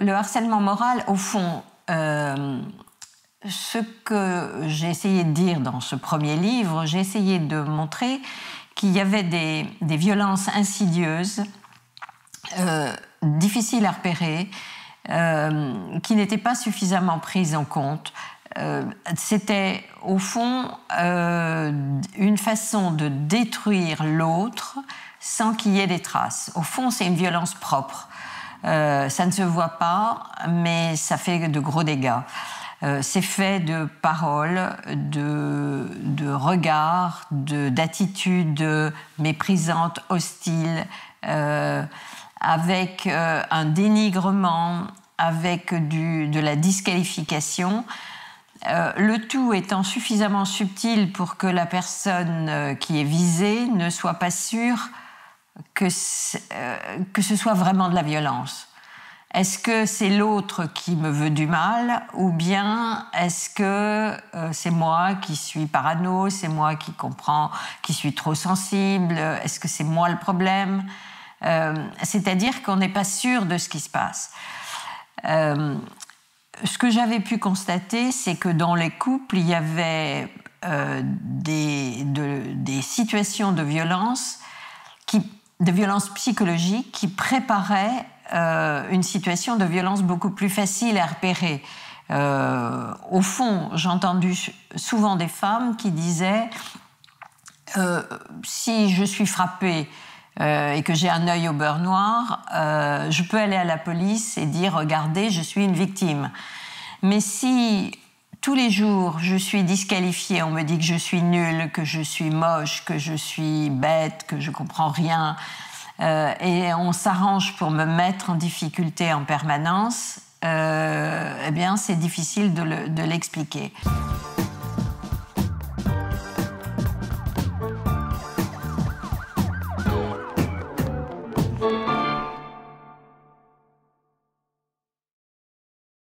Le harcèlement moral, au fond, euh, ce que j'ai essayé de dire dans ce premier livre, j'ai essayé de montrer qu'il y avait des, violences insidieuses, euh, difficiles à repérer, euh, qui n'étaient pas suffisamment prises en compte. C'était au fond une façon de détruire l'autre sans qu'il y ait des traces. Au fond, c'est une violence propre. Euh, ça ne se voit pas, mais ça fait de gros dégâts. Euh, c'est fait de paroles, de, de regards, d'attitudes méprisantes, hostiles, euh, avec un dénigrement, avec de la disqualification. le tout étant suffisamment subtil pour que la personne qui est visée ne soit pas sûre que, euh, que ce soit vraiment de la violence Est-ce que c'est l'autre qui me veut du mal ou bien est-ce que euh, c'est moi qui suis parano, c'est moi qui comprends, qui suis trop sensible Est-ce que c'est moi le problème euh, C'est-à-dire qu'on n'est pas sûr de ce qui se passe. ce que j'avais pu constater, c'est que dans les couples, il y avait des, des situations de violence qui de violences psychologiques qui préparaient euh, une situation de violence beaucoup plus facile à repérer. Euh, au fond, j'ai entendu souvent des femmes qui disaient euh, si je suis frappée et que j'ai un œil au beurre noir, je peux aller à la police et dire regardez, je suis une victime. Mais si tous les jours, je suis disqualifiée, on me dit que je suis nulle, que je suis moche, que je suis bête, que je comprends rien, euh, et on s'arrange pour me mettre en difficulté en permanence, euh, eh bien, c'est difficile de l'expliquer.